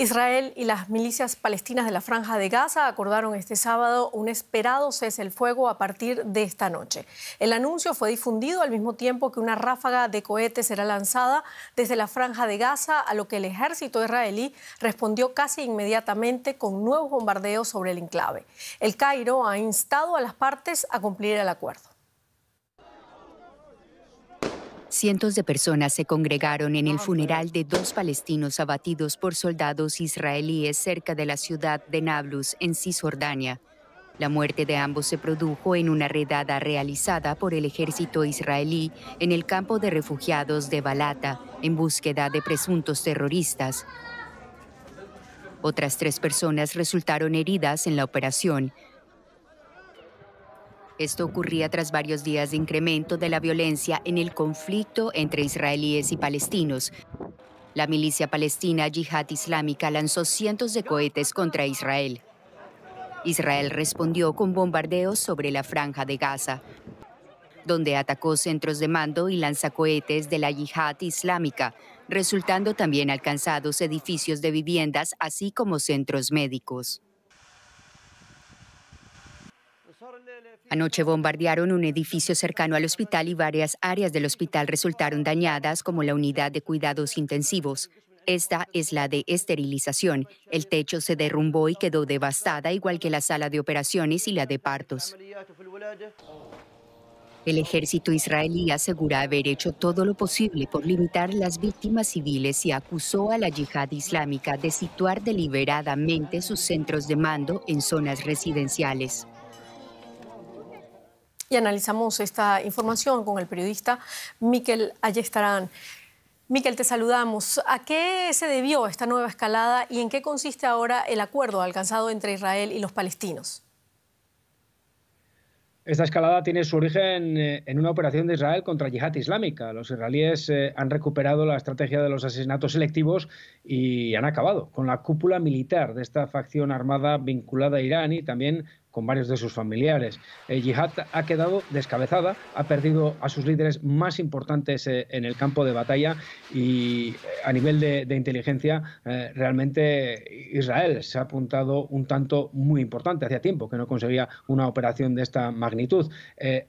Israel y las milicias palestinas de la Franja de Gaza acordaron este sábado un esperado cese el fuego a partir de esta noche. El anuncio fue difundido al mismo tiempo que una ráfaga de cohetes será lanzada desde la Franja de Gaza, a lo que el ejército israelí respondió casi inmediatamente con nuevos bombardeos sobre el enclave. El Cairo ha instado a las partes a cumplir el acuerdo. Cientos de personas se congregaron en el ah, funeral de dos palestinos abatidos por soldados israelíes cerca de la ciudad de Nablus, en Cisjordania. La muerte de ambos se produjo en una redada realizada por el ejército israelí en el campo de refugiados de Balata, en búsqueda de presuntos terroristas. Otras tres personas resultaron heridas en la operación, esto ocurría tras varios días de incremento de la violencia en el conflicto entre israelíes y palestinos. La milicia palestina Yihad Islámica lanzó cientos de cohetes contra Israel. Israel respondió con bombardeos sobre la franja de Gaza, donde atacó centros de mando y lanzacohetes de la Yihad Islámica, resultando también alcanzados edificios de viviendas, así como centros médicos. Anoche bombardearon un edificio cercano al hospital y varias áreas del hospital resultaron dañadas, como la unidad de cuidados intensivos. Esta es la de esterilización. El techo se derrumbó y quedó devastada, igual que la sala de operaciones y la de partos. El ejército israelí asegura haber hecho todo lo posible por limitar las víctimas civiles y acusó a la yihad islámica de situar deliberadamente sus centros de mando en zonas residenciales. Y analizamos esta información con el periodista Miquel Ayestarán. Miquel, te saludamos. ¿A qué se debió esta nueva escalada y en qué consiste ahora el acuerdo alcanzado entre Israel y los palestinos? Esta escalada tiene su origen eh, en una operación de Israel contra Yihad Islámica. Los israelíes eh, han recuperado la estrategia de los asesinatos selectivos y han acabado con la cúpula militar de esta facción armada vinculada a Irán y también con varios de sus familiares. El yihad ha quedado descabezada, ha perdido a sus líderes más importantes eh, en el campo de batalla y eh, a nivel de, inteligencia eh, realmente Israel se ha apuntado un tanto muy importante. Hacía tiempo que no conseguía una operación de esta magnitud.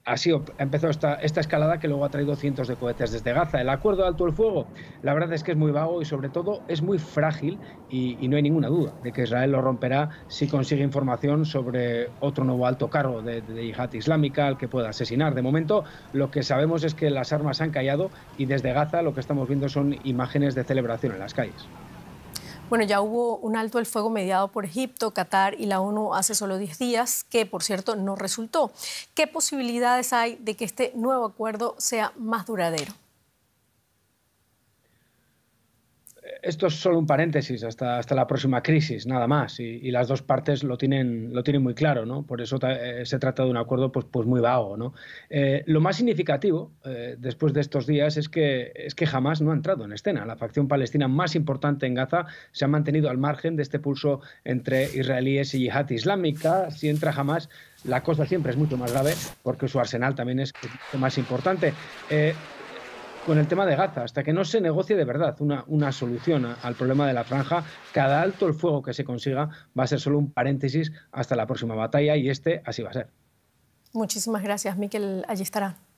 ...ha sido empezó esta, esta escalada que luego ha traído cientos de cohetes desde Gaza. El acuerdo de alto el fuego, la verdad es que es muy vago y sobre todo es muy frágil y, y no hay ninguna duda de que Israel lo romperá si consigue información sobre otro nuevo alto cargo de, de, yihad islámica al que pueda asesinar. De momento, lo que sabemos es que las armas han callado y desde Gaza lo que estamos viendo son imágenes de celebración en las calles. Bueno, ya hubo un alto el fuego mediado por Egipto, Qatar y la ONU hace solo 10 días, que por cierto no resultó. ¿Qué posibilidades hay de que este nuevo acuerdo sea más duradero? esto es solo un paréntesis hasta, hasta la próxima crisis, nada más. Y, las dos partes lo tienen, lo tienen muy claro, ¿no? Por eso eh, se trata de un acuerdo pues, pues muy vago, ¿no? Eh, lo más significativo, eh, después de estos días, es que, es que jamás no ha entrado en escena. La facción palestina más importante en Gaza se ha mantenido al margen de este pulso entre israelíes y yihad islámica. Si entra jamás, la cosa siempre es mucho más grave porque su arsenal también es más importante con el tema de Gaza. Hasta que no se negocie de verdad una, solución al problema de la franja, cada alto el fuego que se consiga va a ser solo un paréntesis hasta la próxima batalla y este así va a ser. Muchísimas gracias, Miquel. Allí estará.